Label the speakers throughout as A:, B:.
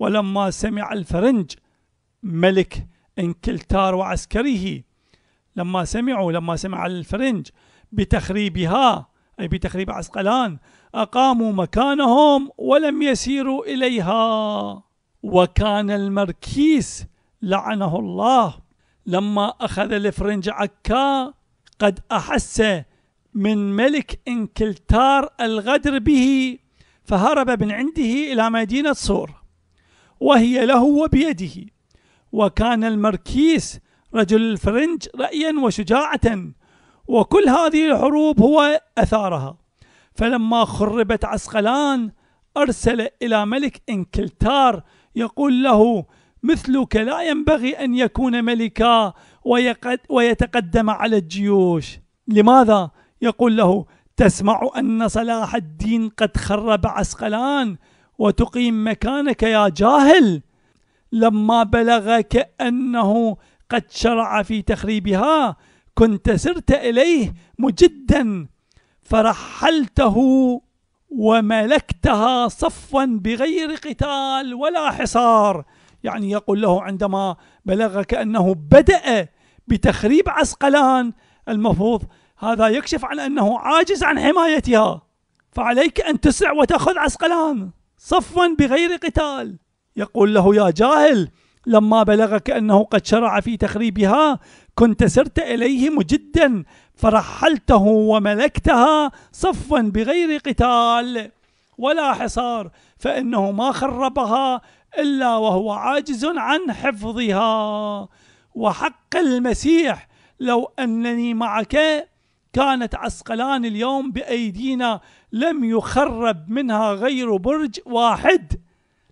A: ولما سمع الفرنج ملك انكلتار وعسكره لما سمعوا لما سمع الفرنج بتخريبها أي بتخريب عسقلان أقاموا مكانهم ولم يسيروا إليها وكان المركيس لعنه الله لما أخذ الفرنج عكا قد أحس من ملك إنكلتار الغدر به فهرب من عنده إلى مدينة صور وهي له وبيده وكان المركيس رجل الفرنج رأيا وشجاعة وكل هذه الحروب هو أثارها فلما خربت عسقلان أرسل إلى ملك إنكلتار يقول له مثلك لا ينبغي أن يكون ملكا ويتقدم على الجيوش لماذا؟ يقول له تسمع أن صلاح الدين قد خرب عسقلان وتقيم مكانك يا جاهل لما بلغك أنه قد شرع في تخريبها كنت سرت إليه مجدا فرحلته وملكتها صفوا بغير قتال ولا حصار يعني يقول له عندما بلغك أنه بدأ بتخريب عسقلان المفروض هذا يكشف عن أنه عاجز عن حمايتها فعليك أن تسرع وتأخذ عسقلان صفوا بغير قتال يقول له يا جاهل لما بلغك أنه قد شرع في تخريبها كنت سرت إليه مجدا فرحلته وملكتها صفوا بغير قتال ولا حصار فإنه ما خربها إلا وهو عاجز عن حفظها وحق المسيح لو أنني معك كانت عسقلان اليوم بأيدينا لم يخرب منها غير برج واحد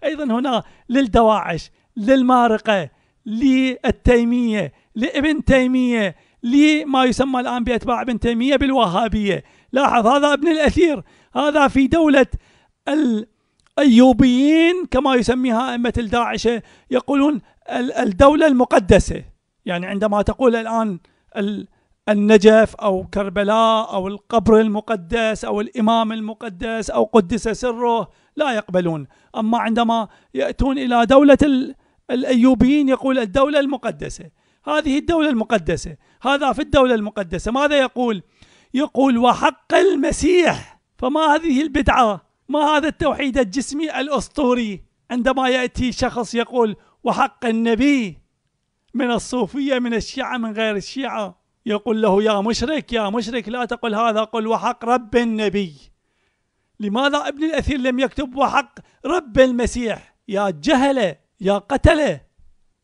A: أيضا هنا للدواعش للمارقة للتيمية لابن تيمية لما يسمى الآن بأتباع ابن تيمية بالوهابية لاحظ هذا ابن الأثير هذا في دولة الأيوبيين كما يسميها أئمة الداعشة يقولون الدولة المقدسة يعني عندما تقول الآن النجف أو كربلاء أو القبر المقدس أو الإمام المقدس أو قدس سره لا يقبلون أما عندما يأتون إلى دولة الأيوبيين يقول الدولة المقدسة هذه الدولة المقدسة هذا في الدولة المقدسة ماذا يقول؟ يقول وحق المسيح فما هذه البدعة ما هذا التوحيد الجسمي الأسطوري عندما يأتي شخص يقول وحق النبي من الصوفية من الشيعة من غير الشيعة يقول له يا مشرك يا مشرك لا تقل هذا قل وحق رب النبي لماذا ابن الأثير لم يكتب وحق رب المسيح يا جهلة يا قتلة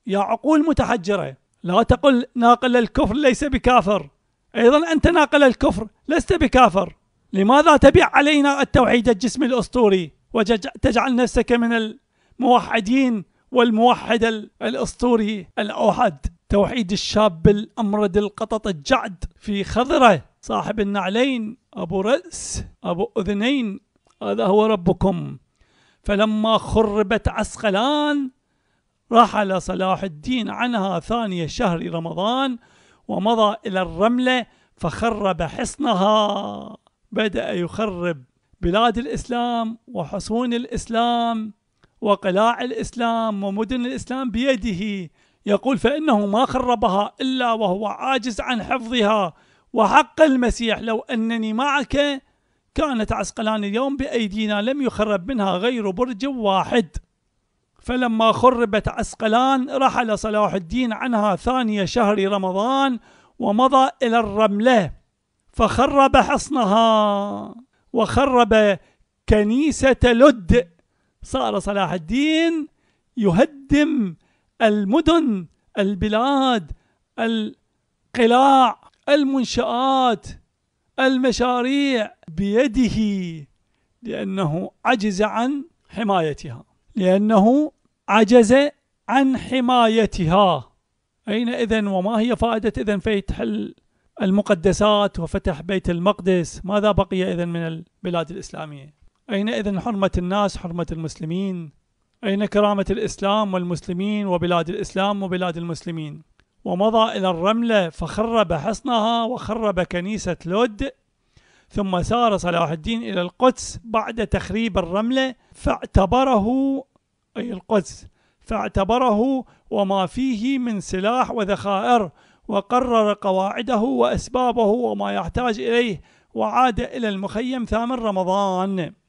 A: يا عقول متحجرة لا تقل ناقل الكفر ليس بكافر أيضا أنت ناقل الكفر لست بكافر لماذا تبيع علينا التوحيد الجسم الأسطوري وتجعل نفسك من الموحدين والموحد الأسطوري الأوحد توحيد الشاب الأمرد القطط الجعد في خضرة صاحب النعلين أبو رأس أبو أذنين هذا هو ربكم فلما خربت عسقلان رحل صلاح الدين عنها ثاني شهر رمضان ومضى إلى الرملة فخرب حصنها بدأ يخرب بلاد الإسلام وحصون الإسلام وقلاع الإسلام ومدن الإسلام بيده يقول فإنه ما خربها إلا وهو عاجز عن حفظها وحق المسيح لو أنني معك كانت عسقلان اليوم بأيدينا لم يخرب منها غير برج واحد فلما خربت عسقلان رحل صلاح الدين عنها ثاني شهر رمضان ومضى إلى الرملة فخرب حصنها وخرب كنيسة لد صار صلاح الدين يهدم المدن البلاد القلاع المنشآت المشاريع بيده لأنه عجز عن حمايتها لأنه عجز عن حمايتها أين إذن وما هي فائدة إذن فتح المقدسات وفتح بيت المقدس ماذا بقي إذن من البلاد الإسلامية أين إذن حرمة الناس حرمة المسلمين أين كرامة الإسلام والمسلمين وبلاد الإسلام وبلاد المسلمين ومضى إلى الرملة فخرب حصنها وخرب كنيسة لود ثم سار صلاح الدين إلى القدس بعد تخريب الرملة فاعتبره أي القدس فاعتبره وما فيه من سلاح وذخائر وقرر قواعده وأسبابه وما يحتاج إليه وعاد إلى المخيم ثامن رمضان